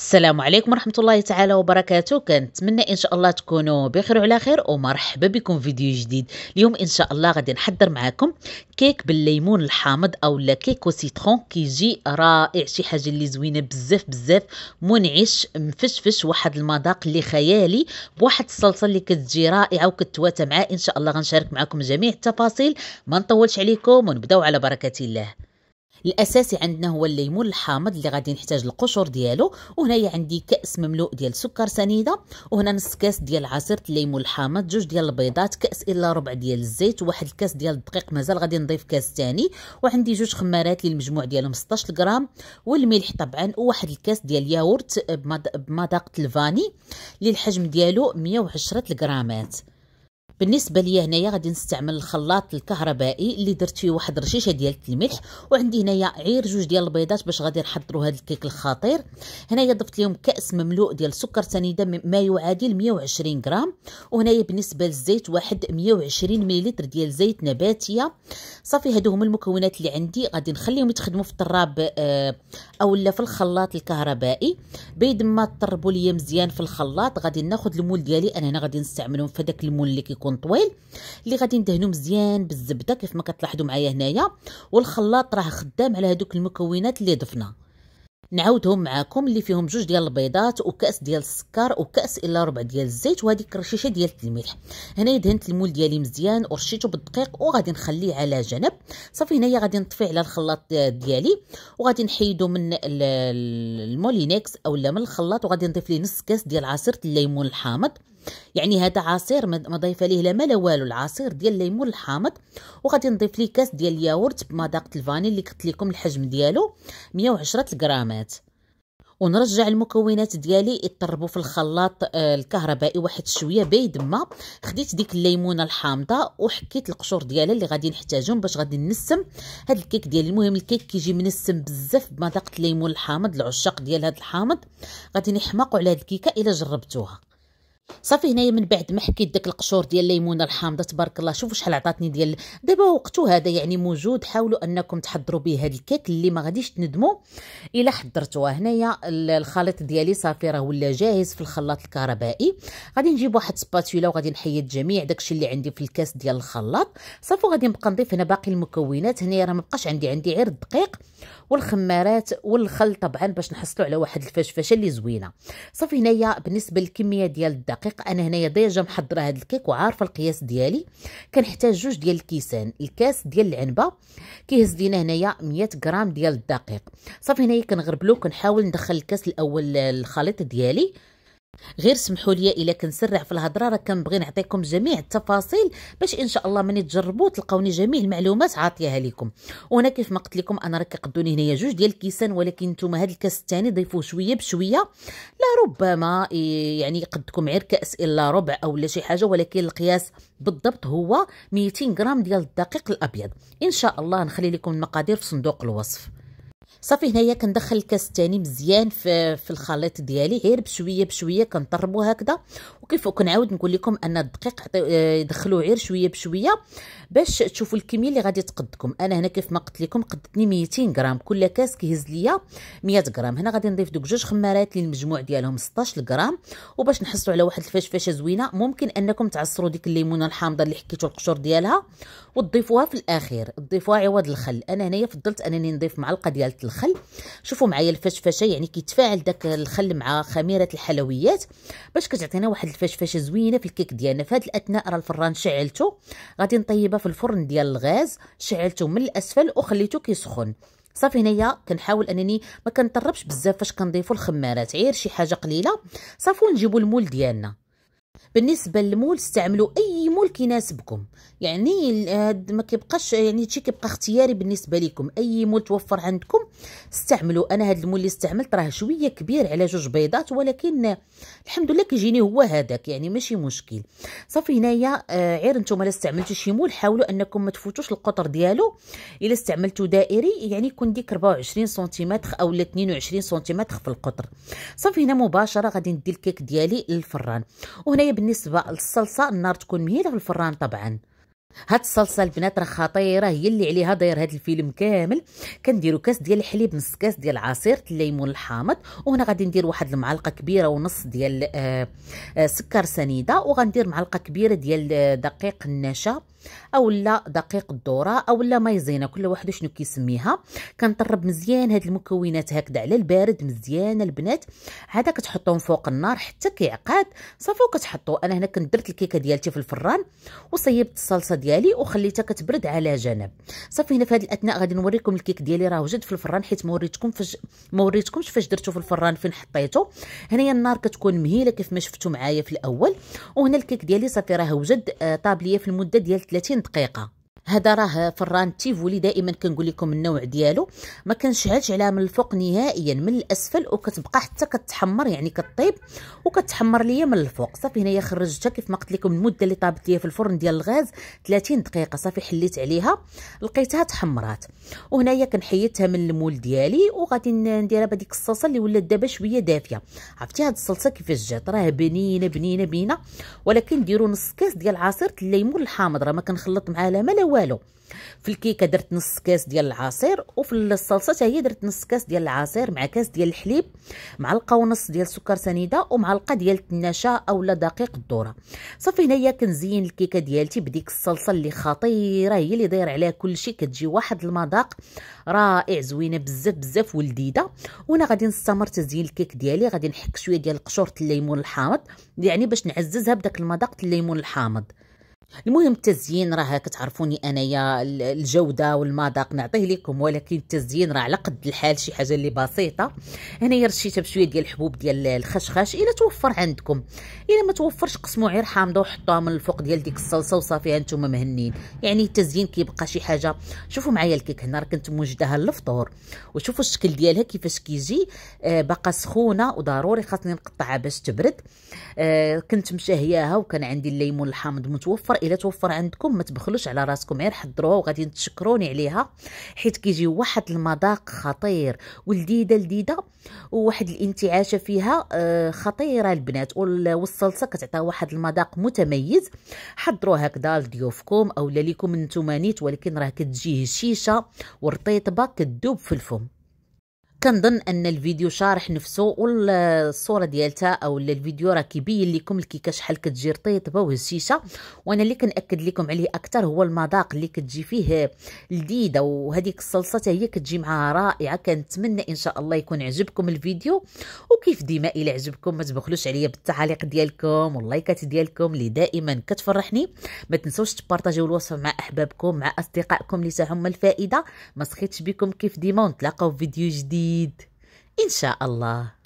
السلام عليكم ورحمه الله تعالى وبركاته كنتمنى ان شاء الله تكونوا بخير وعلى خير ومرحبا بكم في فيديو جديد اليوم ان شاء الله غادي نحضر معكم كيك بالليمون الحامض اولا كيك وسيترون كيجي رائع شي حاجه اللي زوينه بزاف بزاف منعش مفشفش واحد المذاق اللي خيالي بواحد الصلصه اللي كتجي رائعه وكتواتى معاه ان شاء الله غنشارك معكم جميع التفاصيل ما نطولش عليكم ونبداو على بركه الله الاساسي عندنا هو الليمون الحامض اللي غادي نحتاج القشور ديالو وهنايا عندي كاس مملوء ديال سكر سنيده وهنا نص كاس ديال عصير الليمون الحامض جوج ديال البيضات كاس الا ربع ديال الزيت واحد الكاس ديال الدقيق مازال غادي نضيف كاس ثاني وعندي جوج خمارات للمجموع المجموع ديالهم 16 غرام والملح طبعا وواحد الكاس ديال ياورت بمذاق الفاني للحجم الحجم ديالو 110 غرامات بالنسبه ليا هنايا غادي نستعمل الخلاط الكهربائي اللي درت فيه واحد رشيشه ديال الملح وعندي هنايا عير جوج ديال البيضات باش غادي نحضروا هذا الكيك الخطير هنايا ضفت لهم كاس مملوء ديال السكر سنيده ما يعادل 120 غرام وهنايا بالنسبه للزيت واحد 120 مليلتر ديال زيت نباتيه صافي هادو هما المكونات اللي عندي غادي نخليهم يتخدموا في الطراب آه، لا في الخلاط الكهربائي بيد ما تطربوا ليا مزيان في الخلاط غادي ناخذ المول ديالي انا هنا غادي نستعملهم في داك المول اللي يكون طويل اللي غادي ندهنو مزيان بالزبده كيف ما كتلاحظوا معايا هنايا والخلاط راه خدام على هذوك المكونات اللي ضفنا نعاودهم معاكم اللي فيهم جوج ديال البيضات وكاس ديال السكر وكاس الا ربع ديال الزيت وهذيك رشيشه ديال الملح هنايا دهنت المول ديالي مزيان ورشيته بالدقيق وغادي نخليه على جنب صافي هنايا غادي نطفي على الخلاط ديالي وغادي نحيدو من المولينيكس اولا من الخلاط وغادي نضيف ليه نص كاس ديال عصير الليمون الحامض يعني هذا عصير ما ضايفه ليه لا ما لا والو العصير ديال الليمون الحامض وغادي نضيف ليه كاس ديال الياورت بمذاقه الفاني اللي قلت لكم الحجم ديالو 110 غرامات ونرجع المكونات ديالي يطربوا في الخلاط آه، الكهربائي واحد شويه بيد ما خديت ديك الليمونه الحامضه وحكيت القشور ديالها اللي غادي نحتاجهم باش غادي نسم هاد الكيك ديالي المهم الكيك كيجي منسم بزاف بمذاقه الليمون الحامض العشاق ديال هاد الحامض غادي نحماقوا على هاد الكيكه الا جربتوها صافي هنايا من بعد ما حكيت داك القشور ديال الليمونه الحامضه تبارك الله شوفوا شحال عطاتني ديال دابا وقتو هذا يعني موجود حاولوا انكم تحضروا به هذا الكيك اللي ما غاديش تندموا الا حضرتوه هنايا الخليط ديالي صافي راه ولا جاهز في الخلاط الكهربائي غادي نجيب واحد سباتولا وغادي نحيد جميع داكشي اللي عندي في الكاس ديال الخلاط صافي غادي نبقى نضيف هنا باقي المكونات هنايا راه ما بقاش عندي عندي غير الدقيق والخمارات والخل طبعا باش نحصلوا على واحد الفشفشه اللي زوينه صافي هنايا بالنسبه للكميه ديال الدقيق دقيق انا هنايا ديجا محضره هذا الكيك وعارفه القياس ديالي كنحتاج جوج ديال الكيسان الكاس ديال العنبه كيهز لينا هنايا 100 غرام ديال الدقيق صافي هنايا كنغربلو كنحاول ندخل الكاس الاول الخليط ديالي غير سمحوا لي الا كنسرع في الهضره راه كنبغي نعطيكم جميع التفاصيل باش ان شاء الله ملي تجربوا تلقاوني جميع المعلومات عاطيها لكم وهنا كيف ما قلت لكم انا راه كيقدوني هنايا جوج ديال الكيسان ولكن نتوما هذا الكاس الثاني ضيفوه شويه بشويه لا ربما يعني يقدكم غير كاس الا ربع او لا شي حاجه ولكن القياس بالضبط هو 200 غرام ديال الدقيق الابيض ان شاء الله نخلي لكم المقادير في صندوق الوصف صافي هنايا كندخل الكاس الثاني مزيان في, في الخليط ديالي غير بشويه بشويه كنطربو هكذا وكيف كنعاود نقول لكم ان الدقيق آه، دخلوه غير شويه بشويه باش تشوفوا الكميه اللي غادي تقدكم انا هنا كيف ما قلت لكم قدتني 200 غرام كل كاس كيهز ليا 100 غرام هنا غادي نضيف دوك جوج خمارات للمجموع ديالهم 16 غرام وباش نحصلوا على واحد الفشفشه زوينه ممكن انكم تعصروا ديك الليمونه الحامضه اللي حكيتوا القشور ديالها وتضيفوها في الاخير تضيفوها عوض الخل انا هنايا فضلت انني نضيف معلقه ديال الخل شوفوا معايا الفشفشه يعني كيتفاعل داك الخل مع خميره الحلويات باش كتعطينا واحد الفشفشه زوينه في الكيك ديالنا في هذه الاثناء راه الفران شعلته غادي نطيبها في الفرن ديال الغاز شعلته من الاسفل وخليته كيسخن صافي هنايا كنحاول انني ما كنطربش بزاف فاش كنضيفوا الخمارات غير شي حاجه قليله صافي ونجيبوا المول ديالنا بالنسبه للمول استعملوا اي مول كيناسبكم يعني ما كيبقاش يعني هادشي كيبقى اختياري بالنسبه لكم اي مول توفر عندكم استعملوا انا هاد المول اللي استعملت راه شويه كبير على جوج بيضات ولكن الحمد لله كيجيني هو هذاك يعني ماشي مشكل صافي هنايا آه، عير نتوما الا استعملتوا شي مول حاولوا انكم ما تفوتوش القطر ديالو الا استعملتوا دائري يعني يكون ديك 24 سنتيمتر اولا 22 سنتيمتر في القطر صافي هنا مباشره غادي ندي الكيك ديالي للفران وهنايا هنايا بالنسبه للصلصه النار تكون مهيله في الفران طبعا هاد الصلصه البنات راه خطيره هي اللي عليها داير هاد الفيلم كامل كنديروا كاس ديال الحليب نص كاس ديال عصير الليمون الحامض وهنا غادي ندير واحد المعلقه كبيره ونص ديال آآ آه، آآ آه، سكر سنيده وغندير معلقه كبيره ديال آه، دقيق النشا او لا دقيق الذره او لا مايزينا كل واحد شنو كيسميها كنطرب مزيان هاد المكونات هكذا على البارد مزيان البنات عاد كتحطهم فوق النار حتى كيعقد صافي وكتحطو انا هنا كنت درت الكيكه ديالتي في الفران وصيبت الصلصه ديالي وخليتها كتبرد على جنب صافي هنا في هاد الاثناء غادي نوريكم الكيك ديالي راه وجد في الفران حيت موريتكم فاش موريتكمش فاش درتو في الفران فين حطيته هنايا النار كتكون مهيله كيف ما شفتو معايا في الاول وهنا الكيك ديالي صافي راه وجد آه، طابليه في المده ديال 30 دقيقة هذا راه فران تيفولي دائما كنقول لكم النوع ديالو ما كنشعلش عليها من الفوق نهائيا من الاسفل وكتبقى حتى كتحمر يعني كطيب وكتحمر ليا من الفوق صافي هنايا خرجتها كيف ما قلت لكم المده اللي طابت ليا في الفرن ديال الغاز 30 دقيقه صافي حليت عليها لقيتها تحمرات وهنايا كنحيدتها من المول ديالي وغادي نديرها بهذيك الصلصه اللي ولات دابا شويه دافيه عرفتي هاد الصلصه كيفاش جات راه بنينه بنينه بنينه ولكن ديروا نص كاس ديال عصير الليمون الحامض راه ما كنخلط معاه لا والو في الكيكه درت نص كاس ديال العصير وفي الصلصه حتى هي درت نص كاس ديال العصير مع كاس ديال الحليب معلقه ونص ديال سكر سنيده ومعلقه ديال النشا اولا دقيق الذره صافي هنايا كنزين الكيكه ديالتي بديك الصلصه اللي خطيره هي اللي داير عليها كلشي كتجي واحد المذاق رائع زوينه بزاف بزاف ولذيذه وانا غادي نستمر تزيين الكيك ديالي غادي نحك شويه ديال قشور الليمون الحامض يعني باش نعززها بداك المذاق الليمون الحامض المهم التزيين راه كتعرفوني انايا الجوده والمذاق نعطيه لكم ولكن التزيين راه على قد الحال شي حاجه اللي بسيطه هنايا رشيتها بشويه ديال الحبوب ديال الخشخاش الا توفر عندكم الا ما توفرش قسموا عير حامضه وحطوها من الفوق ديال ديك الصلصه وصافي هانتوما مهنين يعني التزيين كيبقى شي حاجه شوفوا معايا الكيك هنا راه كنت موجداها للفطور وشوفوا الشكل ديالها كيفاش كيجي آه باقا سخونه وضروري خاصني نقطعها باش تبرد آه كنت مشهياها وكان عندي الليمون الحامض متوفر توفر الا توفر عندكم ما تبخلوش على راسكم غير حضروها وغادي تشكروني عليها حيت كيجي واحد المذاق خطير ولذيذه لذيذه وواحد الانتعاشه فيها آه، خطيره البنات والصلصه كتعطيها واحد المذاق متميز حضروها هكذا لضيوفكم اولا ليكم نتوما نيت ولكن راه كتجي هشيشه ورطيطبه كتذوب في الفم كنظن ان الفيديو شارح نفسه والصوره ديالتها او الفيديو راه كيبين لكم الكيكه شحال كتجي رطيطبه وهشيشه وانا اللي كنأكد لكم عليه اكثر هو المذاق اللي كتجي فيه لذيذه وهذيك الصلصه حتى هي كتجي معها رائعه كنتمنى ان شاء الله يكون عجبكم الفيديو وكيف ديما الى عجبكم ما تبخلوش عليا بالتعاليق ديالكم واللايكات ديالكم اللي دائما كتفرحني ما تنسوش تبارطاجيو الوصف مع احبابكم مع اصدقائكم تهم الفائده ما سخيتش بكم كيف ديما ونتلاقاو في فيديو جديد جديد ان شاء الله